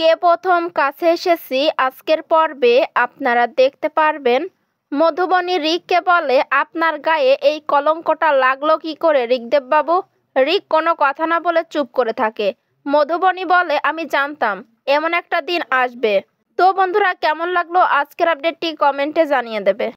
কে প্রথম কাছে এসেছি আজকের পর্বে আপনারা দেখতে পারবেন মধুবনী রিককে বলে আপনার গায়ে এই কলঙ্কটা লাগলো কি করে ঋকদেববাবু রিক কোনো কথা না বলে চুপ করে থাকে মধুবনী বলে আমি জানতাম এমন একটা দিন আসবে তো বন্ধুরা কেমন লাগলো আজকের আপডেটটি কমেন্টে জানিয়ে দেবে